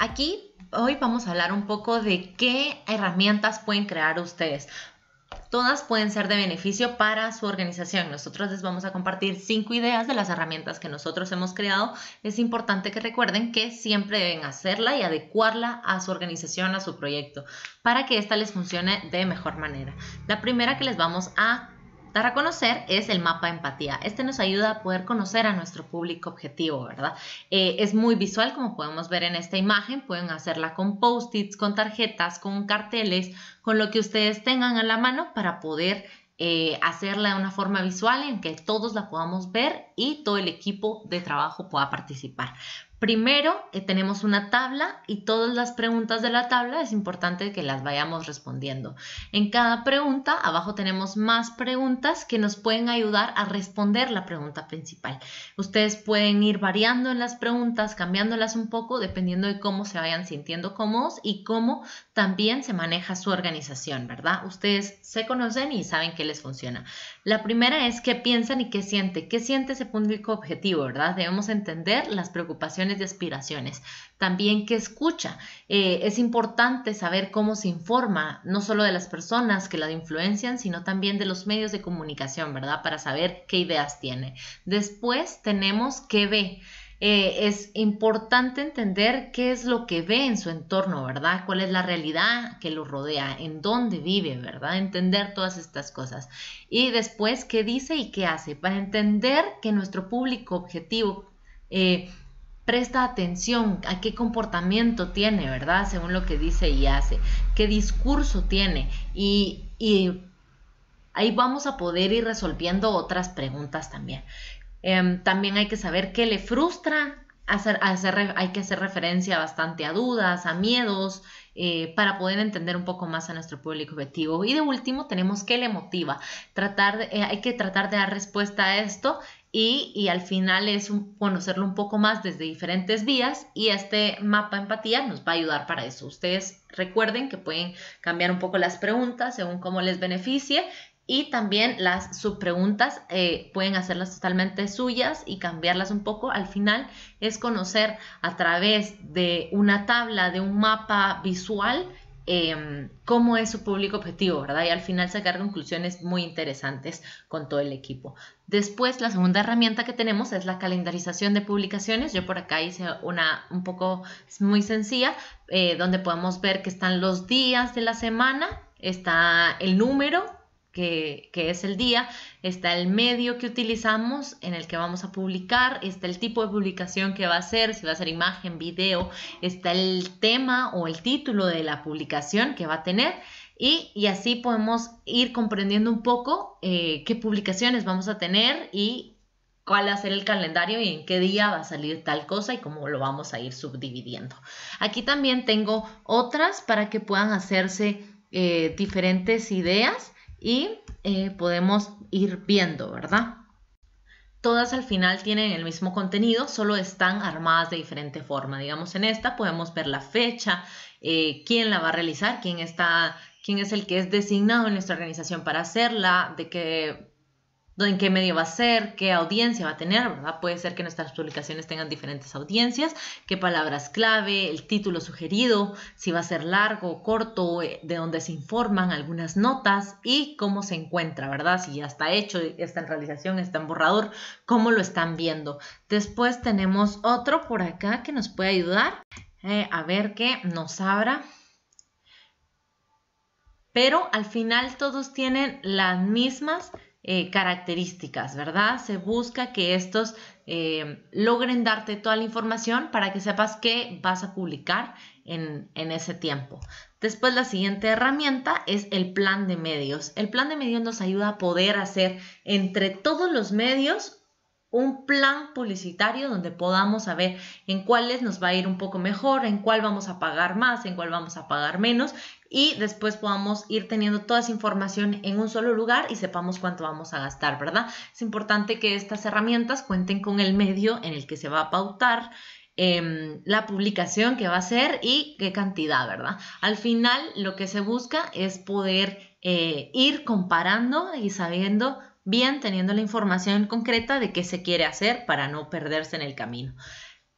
Aquí hoy vamos a hablar un poco de qué herramientas pueden crear ustedes. Todas pueden ser de beneficio para su organización. Nosotros les vamos a compartir cinco ideas de las herramientas que nosotros hemos creado. Es importante que recuerden que siempre deben hacerla y adecuarla a su organización, a su proyecto, para que ésta les funcione de mejor manera. La primera que les vamos a a conocer es el mapa empatía. Este nos ayuda a poder conocer a nuestro público objetivo, ¿verdad? Eh, es muy visual, como podemos ver en esta imagen. Pueden hacerla con post-its, con tarjetas, con carteles, con lo que ustedes tengan a la mano para poder eh, hacerla de una forma visual en que todos la podamos ver y todo el equipo de trabajo pueda participar. Primero, eh, tenemos una tabla y todas las preguntas de la tabla es importante que las vayamos respondiendo. En cada pregunta, abajo tenemos más preguntas que nos pueden ayudar a responder la pregunta principal. Ustedes pueden ir variando en las preguntas, cambiándolas un poco, dependiendo de cómo se vayan sintiendo cómodos y cómo también se maneja su organización, ¿verdad? Ustedes se conocen y saben qué les funciona. La primera es qué piensan y qué siente. ¿Qué siente ese público objetivo, verdad? Debemos entender las preocupaciones de aspiraciones. También que escucha. Eh, es importante saber cómo se informa, no solo de las personas que la influencian, sino también de los medios de comunicación, ¿verdad? Para saber qué ideas tiene. Después tenemos qué ve. Eh, es importante entender qué es lo que ve en su entorno, ¿verdad? ¿Cuál es la realidad que lo rodea? ¿En dónde vive, verdad? Entender todas estas cosas. Y después, ¿qué dice y qué hace? Para entender que nuestro público objetivo eh, presta atención a qué comportamiento tiene, ¿verdad? Según lo que dice y hace, qué discurso tiene y, y ahí vamos a poder ir resolviendo otras preguntas también. Em, también hay que saber qué le frustra, hacer, hay que hacer referencia bastante a dudas, a miedos, eh, para poder entender un poco más a nuestro público objetivo. Y de último tenemos qué le motiva. Tratar, eh, hay que tratar de dar respuesta a esto y, al final es conocerlo un poco más desde diferentes vías y este mapa empatía nos va a ayudar para eso. Ustedes recuerden que pueden cambiar un poco las preguntas según cómo les beneficie y también las subpreguntas eh, pueden hacerlas totalmente suyas y cambiarlas un poco. Al final es conocer a través de una tabla, de un mapa visual Em, cómo es su público objetivo, ¿verdad? Y al final sacar conclusiones muy interesantes con todo el equipo. Después, la segunda herramienta que tenemos es la calendarización de publicaciones. Yo por acá hice una un poco muy sencilla, eh, donde podemos ver que están los días de la semana, está el número que, es el día, está el medio que utilizamos en el que vamos a publicar, está el tipo de publicación que va a ser, si va a ser imagen, video, está el tema o el título de la publicación que va a tener. Y, así podemos ir comprendiendo un poco eh, qué publicaciones vamos a tener y cuál va a ser el calendario y en qué día va a salir tal cosa y cómo lo vamos a ir subdividiendo. Aquí también tengo otras para que puedan hacerse eh, diferentes ideas y eh, podemos ir viendo, ¿verdad? Todas al final tienen el mismo contenido, solo están armadas de diferente forma. Digamos, en esta podemos ver la fecha, eh, quién la va a realizar, quién está, quién es el que es designado en nuestra organización para hacerla, de qué en qué medio va a ser, qué audiencia va a tener, ¿verdad? Puede ser que nuestras publicaciones tengan diferentes audiencias, qué palabras clave, el título sugerido, si va a ser largo, o corto, eh, de dónde se informan, algunas notas y cómo se encuentra, ¿verdad? Si ya está hecho, está en realización, está en borrador, cómo lo están viendo. Después tenemos otro por acá que nos puede ayudar eh, a ver qué nos abra pero al final todos tienen las mismas eh, características, ¿verdad? Se busca que estos eh, logren darte toda la información para que sepas qué vas a publicar en, en ese tiempo. Después la siguiente herramienta es el plan de medios. El plan de medios nos ayuda a poder hacer entre todos los medios un plan publicitario donde podamos saber en cuáles nos va a ir un poco mejor, en cuál vamos a pagar más, en cuál vamos a pagar menos y después podamos ir teniendo toda esa información en un solo lugar y sepamos cuánto vamos a gastar, ¿verdad? Es importante que estas herramientas cuenten con el medio en el que se va a pautar em, la publicación que va a ser y qué cantidad, ¿verdad? Al final lo que se busca es poder eh, ir comparando y sabiendo bien, teniendo la información concreta de qué se quiere hacer para no perderse en el camino.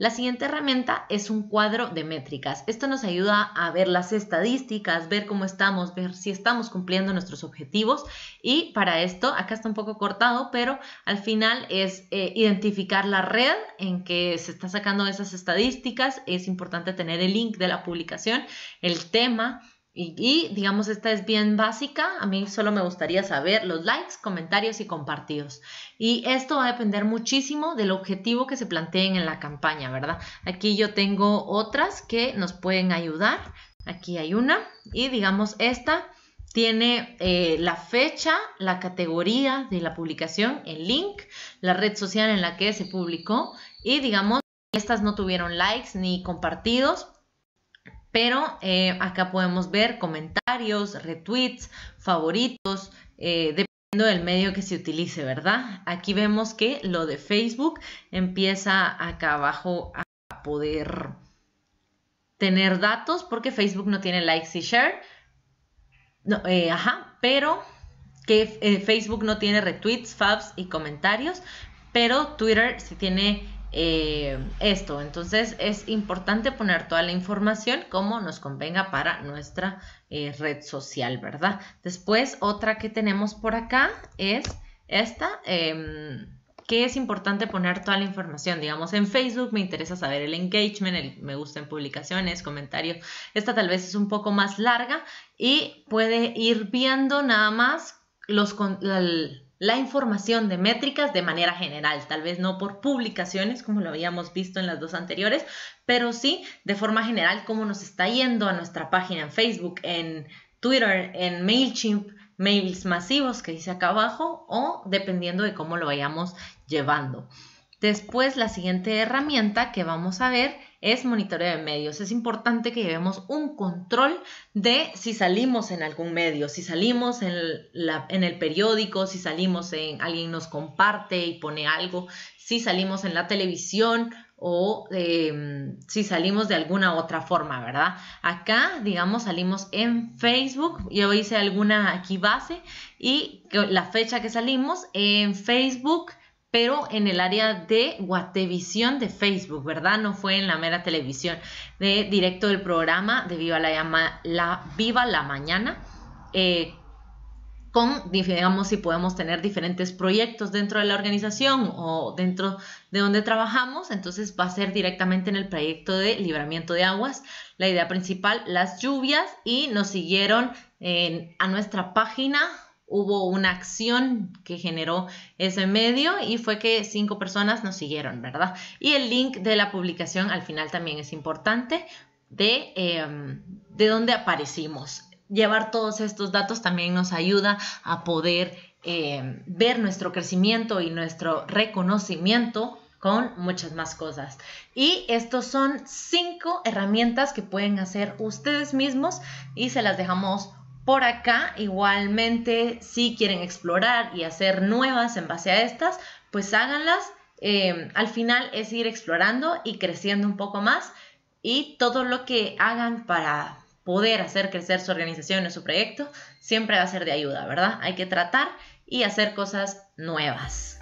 La siguiente herramienta es un cuadro de métricas. Esto nos ayuda a ver las estadísticas, ver cómo estamos, ver si estamos cumpliendo nuestros objetivos y para esto, acá está un poco cortado, pero al final es eh, identificar la red en que se está sacando esas estadísticas. Es importante tener el link de la publicación, el tema y, digamos, esta es bien básica. A mí solo me gustaría saber los likes, comentarios y compartidos. Y esto va a depender muchísimo del objetivo que se planteen en la campaña, ¿verdad? Aquí yo tengo otras que nos pueden ayudar. Aquí hay una. Y digamos, esta tiene eh, la fecha, la categoría de la publicación, el link, la red social en la que se publicó y digamos, estas no tuvieron likes ni compartidos, pero eh, acá podemos ver comentarios, retweets, favoritos, eh, dependiendo del medio que se utilice, ¿verdad? Aquí vemos que lo de Facebook empieza acá abajo a poder tener datos porque Facebook no tiene likes y share. Eh, ajá, pero que Facebook no tiene retweets, fabs y comentarios, pero Twitter sí tiene eh, esto. Entonces es importante poner toda la información como nos convenga para nuestra eh, red social, ¿verdad? Después otra que tenemos por acá es esta. Em, que es importante poner toda la información. Digamos, en Facebook me interesa saber el engagement, el me gusta en publicaciones, comentarios. Esta tal vez es un poco más larga y puede ir viendo nada más los, con la información de métricas de manera general, tal vez no por publicaciones como lo habíamos visto en las dos anteriores, pero sí de forma general cómo nos está yendo a nuestra página en Facebook, en Twitter, en MailChimp, mails masivos que dice acá abajo o dependiendo de cómo lo vayamos llevando. Después la siguiente herramienta que vamos a ver es monitoreo de medios. Es importante que llevemos un control de si salimos en algún medio, si salimos en, el periódico, si salimos en alguien nos comparte y pone algo, si salimos en la televisión o em, si salimos de alguna otra forma, ¿verdad? Acá, digamos, salimos en Facebook, yo hice alguna aquí base y la fecha que salimos en Facebook pero en el área de Guatevisión de Facebook, ¿verdad? No fue en la mera televisión, de directo del programa de Viva la, Llama, la Viva la Mañana. Eh, con, digamos, si podemos tener diferentes proyectos dentro de la organización o dentro de donde trabajamos, entonces va a ser directamente en el proyecto de libramiento de aguas. La idea principal, las lluvias, y nos siguieron a nuestra página hubo una acción que generó ese medio y fue que cinco personas nos siguieron, ¿verdad? Y el link de la publicación al final también es importante de, em, de dónde aparecimos. Llevar todos estos datos también nos ayuda a poder em, ver nuestro crecimiento y nuestro reconocimiento con muchas más cosas. Y estos son cinco herramientas que pueden hacer ustedes mismos y se las dejamos por acá igualmente si quieren explorar y hacer nuevas en base a estas, pues háganlas. Em, al final es ir explorando y creciendo un poco más y todo lo que hagan para poder hacer crecer su organización o su proyecto siempre va a ser de ayuda, ¿verdad? Hay que tratar y hacer cosas nuevas.